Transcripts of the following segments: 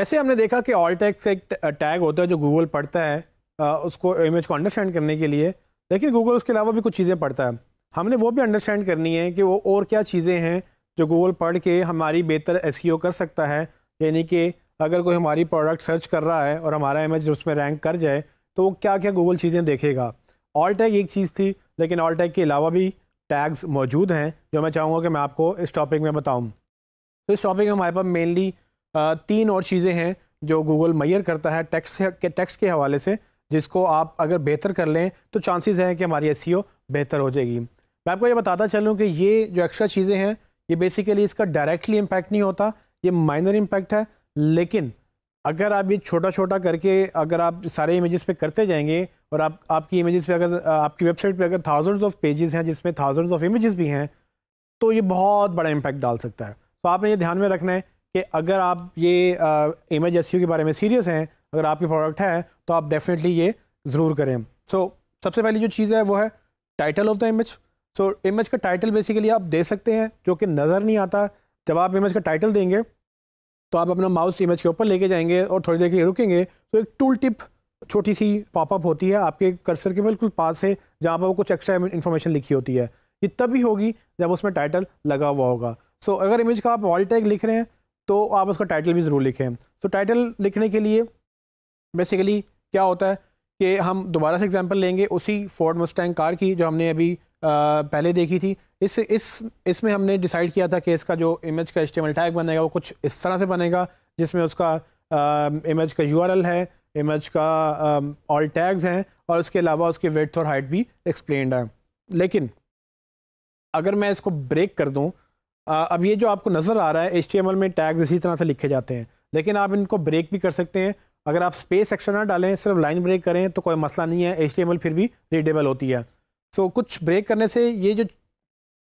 जैसे हमने देखा कि ऑल टैक्स एक टैग होता है जो गूगल पढ़ता है उसको इमेज को अंडरस्टैंड करने के लिए लेकिन गूगल उसके अलावा भी कुछ चीज़ें पढ़ता है हमने वो भी अंडरस्टैंड करनी है कि वो और क्या चीज़ें हैं जो गूगल पढ़ के हमारी बेहतर एस e कर सकता है यानी कि अगर कोई हमारी प्रोडक्ट सर्च कर रहा है और हमारा इमेज उसमें रैंक कर जाए तो वो क्या क्या गूगल चीज़ें देखेगा ऑल टैग एक चीज़ थी लेकिन ऑल टैग के अलावा भी टैग्स मौजूद हैं जो मैं चाहूँगा कि मैं आपको इस टॉपिक में बताऊँ तो इस टॉपिक में हमारे पास मेनली तीन और चीज़ें हैं जो गूगल मैयर करता है टैक्स के टैक्स के हवाले से जिसको आप अगर बेहतर कर लें तो चांसेस हैं कि हमारी एस e बेहतर हो जाएगी मैं आपको ये बताता चलूँ कि ये जो एक्स्ट्रा चीज़ें हैं ये बेसिकली इसका डायरेक्टली इम्पैक्ट नहीं होता ये माइनर इम्पैक्ट है लेकिन अगर आप ये छोटा छोटा करके अगर आप सारे इमेजेस पे करते जाएंगे और आप आपकी इमेजेस पे अगर आपकी वेबसाइट पे अगर थाउजेंड्स ऑफ पेजेस हैं जिसमें थाउजेंड्स ऑफ इमेजेस भी हैं तो ये बहुत बड़ा इम्पैक्ट डाल सकता है तो आपने ये ध्यान में रखना है कि अगर आप ये एम एच के बारे में सीरियस हैं अगर आपके प्रोडक्ट है तो आप डेफिनेटली ये ज़रूर करें सो so, सबसे पहली जो चीज़ है वो है title of the image so image का टाइटल बेसिकली आप दे सकते हैं जो कि नज़र नहीं आता जब आप इमेज का टाइटल देंगे तो आप अपना माउस इमेज के ऊपर लेके जाएंगे और थोड़ी देर के लिए रुकेंगे तो एक टूल टिप छोटी सी पॉपअप होती है आपके कर्सर के बिल्कुल पास से जहाँ पर वो कुछ एक्स्ट्रा इन्फॉर्मेशन लिखी होती है ये तभी होगी जब उसमें टाइटल लगा हुआ होगा सो so, अगर इमेज का आप वॉल टैग लिख रहे हैं तो आप उसका टाइटल भी ज़रूर लिखें तो टाइटल लिखने के लिए बेसिकली क्या होता है कि हम दोबारा से एग्जांपल लेंगे उसी फोर्ड मस्टैंग कार की जो हमने अभी आ, पहले देखी थी इस इस इसमें हमने डिसाइड किया था कि इसका जो इमेज का इस्टेमल टैग बनेगा वो कुछ इस तरह से बनेगा जिसमें उसका आ, इमेज का यू है इमेज का ऑल टैग्स हैं और उसके अलावा उसकी वेथ और हाइट भी एक्सप्लेंड है लेकिन अगर मैं इसको ब्रेक कर दूँ अब ये जो आपको नज़र आ रहा है एच में टैग्स इसी तरह से लिखे जाते हैं लेकिन आप इनको ब्रेक भी कर सकते हैं अगर आप स्पेस एक्स्ट्रा ना डालें सिर्फ लाइन ब्रेक करें तो कोई मसला नहीं है एच फिर भी रीडेबल होती है सो कुछ ब्रेक करने से ये जो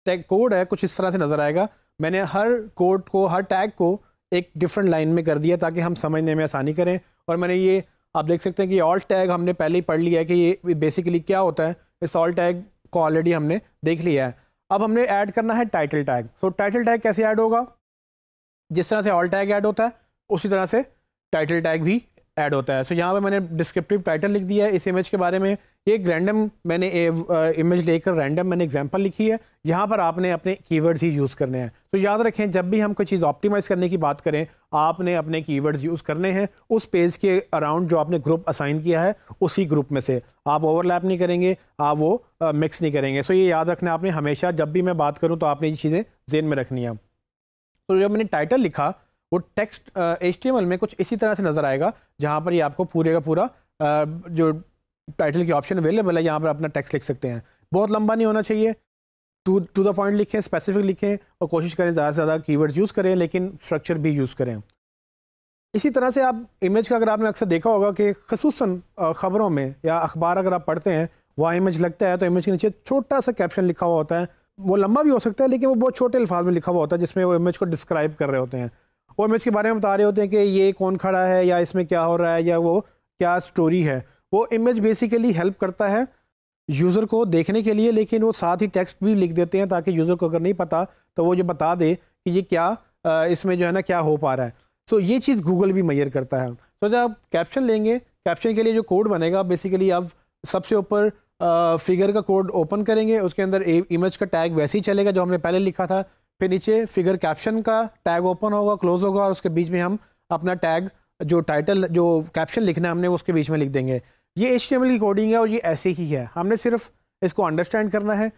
टैग कोड है कुछ इस तरह से नज़र आएगा मैंने हर कोड को हर टैग को एक डिफरेंट लाइन में कर दिया ताकि हम समझने में आसानी करें और मैंने ये आप देख सकते हैं कि ऑल टैग हमने पहले ही पढ़ लिया है कि ये बेसिकली क्या होता है इस ऑल टैग को ऑलरेडी हमने देख लिया है अब हमने ऐड करना है title tag so title tag कैसे ऐड होगा जिस तरह से ऑल टैग ऐड होता है उसी तरह से टाइटल टैग भी ऐड होता है सो so, यहाँ पे मैंने डिस्क्रिप्टिव टाइटल लिख दिया है इस इमेज के बारे में एक रैंडम मैंने इमेज लेकर रैंडम मैंने एग्जांपल लिखी है यहाँ पर आपने अपने कीवर्ड्स ही यूज़ करने हैं तो so, याद रखें जब भी हम कोई चीज़ ऑप्टिमाइज़ करने की बात करें आपने अपने कीवर्ड्स यूज़ करने हैं उस पेज के अराउंड जो आपने ग्रुप असाइन किया है उसी ग्रुप में से आप ओवरलैप नहीं करेंगे आप वो मिक्स नहीं करेंगे सो so, ये याद रखना आपने हमेशा जब भी मैं बात करूँ तो आपने ये चीज़ें जेन में रखनी है तो जब मैंने टाइटल लिखा वो टेक्स्ट एच में कुछ इसी तरह से नज़र आएगा जहाँ पर ये आपको पूरे का पूरा uh, जो टाइटल की ऑप्शन अवेलेबल है यहाँ पर अपना टेक्स्ट लिख सकते हैं बहुत लंबा नहीं होना चाहिए टू टू द पॉइंट लिखें स्पेसिफिक लिखें और कोशिश करें ज़्यादा से ज़्यादा कीवर्ड यूज़ करें लेकिन स्ट्रक्चर भी यूज़ करें इसी तरह से आप इमेज का अगर आपने अक्सर देखा होगा कि खसूस ख़बरों में या अखबार अगर आप पढ़ते हैं वह इमेज लगता है तो इमेज के नीचे छोटा सा कैप्शन लिखा हुआ होता है वो लंबा भी हो सकता है लेकिन वो बहुत छोटे अल्फाज में लिखा हुआ होता है जिसमें वो इमेज को डिस्क्राइब कर रहे होते हैं वो हम इसके बारे में बता रहे होते हैं कि ये कौन खड़ा है या इसमें क्या हो रहा है या वो क्या स्टोरी है वो इमेज बेसिकली हेल्प करता है यूज़र को देखने के लिए लेकिन वो साथ ही टेक्स्ट भी लिख देते हैं ताकि यूज़र को अगर नहीं पता तो वो ये बता दे कि ये क्या इसमें जो है ना क्या हो पा रहा है सो ये चीज़ गूगल भी मैयर करता है तो जब आप कैप्शन लेंगे कैप्शन के लिए जो कोड बनेगा बेसिकली आप सबसे ऊपर फिगर का कोड ओपन करेंगे उसके अंदर इमेज का टैग वैसे ही चलेगा जो हमने पहले लिखा था फिर नीचे फिगर कैप्शन का टैग ओपन होगा क्लोज होगा और उसके बीच में हम अपना टैग जो टाइटल जो कैप्शन लिखना है हमने उसके बीच में लिख देंगे ये एच की कोडिंग है और ये ऐसे ही है हमने सिर्फ इसको अंडरस्टैंड करना है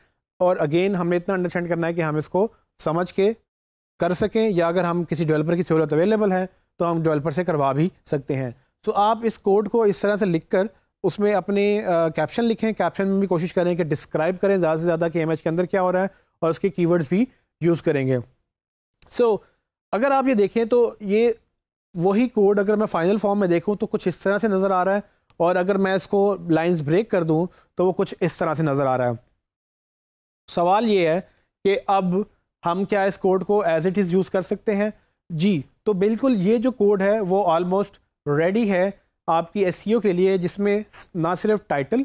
और अगेन हमने इतना अंडरस्टैंड करना है कि हम इसको समझ के कर सकें या अगर हम किसी डेवलपर की सहूलत अवेलेबल है तो हम डेवलपर से करवा भी सकते हैं तो आप इस कोड को इस तरह से लिख कर उसमें अपने कैप्शन लिखें कैप्शन में भी कोशिश करें कि डिस्क्राइब करें ज़्यादा से ज़्यादा कि एम के अंदर क्या हो रहा है और उसके कीवर्ड्स भी यूज़ करेंगे सो so, अगर आप ये देखें तो ये वही कोड अगर मैं फाइनल फॉर्म में देखूँ तो कुछ इस तरह से नज़र आ रहा है और अगर मैं इसको लाइंस ब्रेक कर दूँ तो वो कुछ इस तरह से नज़र आ रहा है सवाल ये है कि अब हम क्या इस कोड को एज इट इज़ यूज़ कर सकते हैं जी तो बिल्कुल ये जो कोड है वो ऑलमोस्ट रेडी है आपकी एस e के लिए जिसमें ना सिर्फ टाइटल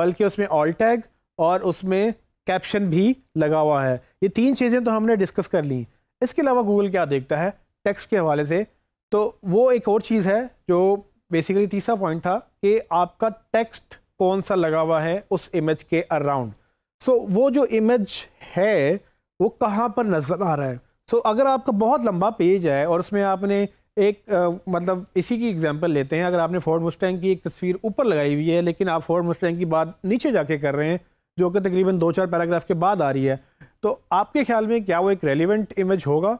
बल्कि उसमें ऑल टैग और उसमें कैप्शन भी लगा हुआ है ये तीन चीज़ें तो हमने डिस्कस कर ली इसके अलावा गूगल क्या देखता है टेक्स्ट के हवाले से तो वो एक और चीज़ है जो बेसिकली तीसरा पॉइंट था कि आपका टेक्स्ट कौन सा लगा हुआ है उस इमेज के अराउंड सो so, वो जो इमेज है वो कहाँ पर नज़र आ रहा है सो so, अगर आपका बहुत लंबा पेज है और उसमें आपने एक आ, मतलब इसी की एग्जांपल लेते हैं अगर आपने फोर्ड मुस्टैंग की एक तस्वीर ऊपर लगाई हुई है लेकिन आप फोर्ड मुस्टैंग की बात नीचे जाके कर रहे हैं जो कि तकरीबन दो चार पैराग्राफ के बाद आ रही है तो आपके ख्याल में क्या वो एक रेलिवेंट इमेज होगा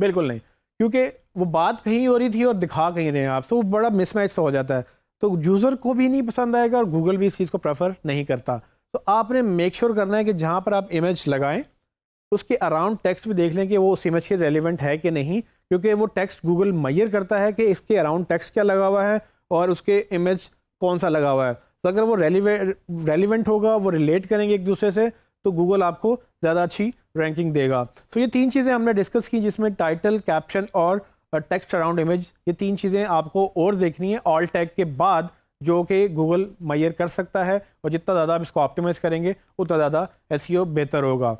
बिल्कुल नहीं क्योंकि वो बात कहीं हो रही थी और दिखा कहीं रहे हैं आपसे तो वो बड़ा मिसमैच हो जाता है तो यूज़र को भी नहीं पसंद आएगा और गूगल भी इस चीज़ को प्रेफर नहीं करता तो आपने मेक श्योर sure करना है कि जहाँ पर आप इमेज लगाएं उसके अराउंड टेक्स्ट भी देख लें कि वो उस इमेज के रेलिवेंट है कि नहीं क्योंकि वो टेक्स्ट गूगल मैयर करता है कि इसके अराउंड टेक्स्ट क्या लगा हुआ है और उसके इमेज कौन सा लगा हुआ है तो अगर वो रेलीवे रेलिवेंट होगा वो रिलेट करेंगे एक दूसरे से तो गूगल आपको ज़्यादा अच्छी रैंकिंग देगा तो ये तीन चीज़ें हमने डिस्कस की जिसमें टाइटल कैप्शन और टेक्स्ट अराउंड इमेज ये तीन चीज़ें आपको और देखनी है ऑल टैग के बाद जो कि गूगल मैयर कर सकता है और जितना ज़्यादा आप इसको ऑप्टिमाइज़ करेंगे उतना ज़्यादा एस e बेहतर होगा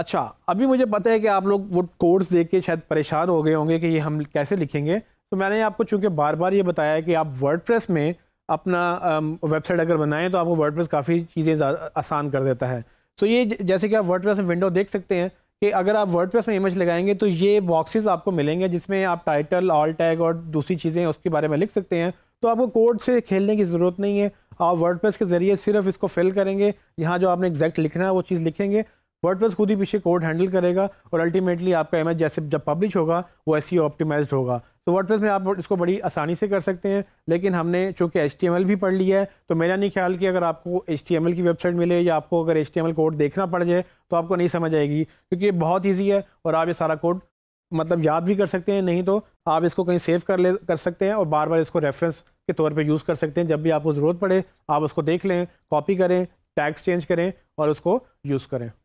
अच्छा अभी मुझे पता है कि आप लोग वो कोर्स देख के शायद परेशान हो गए होंगे कि ये हम कैसे लिखेंगे तो मैंने आपको चूंकि बार बार ये बताया कि आप वर्ड में अपना वेबसाइट अगर बनाएं तो आपको वर्ड काफ़ी चीज़ें आसान कर देता है सो ये जैसे कि आप वर्ड में विंडो देख सकते हैं कि अगर आप वर्ड में इमेज लगाएंगे तो ये बॉक्सेस आपको मिलेंगे जिसमें आप टाइटल ऑल टैग और दूसरी चीज़ें उसके बारे में लिख सकते हैं तो आपको कोड से खेलने की ज़रूरत नहीं है आप वर्ड के ज़रिए सिर्फ इसको फिल करेंगे यहाँ जो आपने एग्जैक्ट लिखना है वो चीज़ लिखेंगे वर्डप्रेस खुद ही पीछे कोड हैंडल करेगा और अल्टीमेटली आपका इमेज जैसे जब पब्लिश होगा वो एस ऑप्टिमाइज होगा तो वर्ड में आप इसको बड़ी आसानी से कर सकते हैं लेकिन हमने चूँकि एच भी पढ़ लिया है तो मेरा नहीं ख्याल कि अगर आपको एच की वेबसाइट मिले या आपको अगर एच कोड देखना पड़ जाए तो आपको नहीं समझ आएगी क्योंकि ये बहुत ईजी है और आप ये सारा कोड मतलब याद भी कर सकते हैं नहीं तो आप इसको कहीं सेव कर ले कर सकते हैं और बार बार इसको रेफरेंस के तौर पे यूज़ कर सकते हैं जब भी आपको ज़रूरत पड़े आप उसको देख लें कॉपी करें टैक्स चेंज करें और उसको यूज़ करें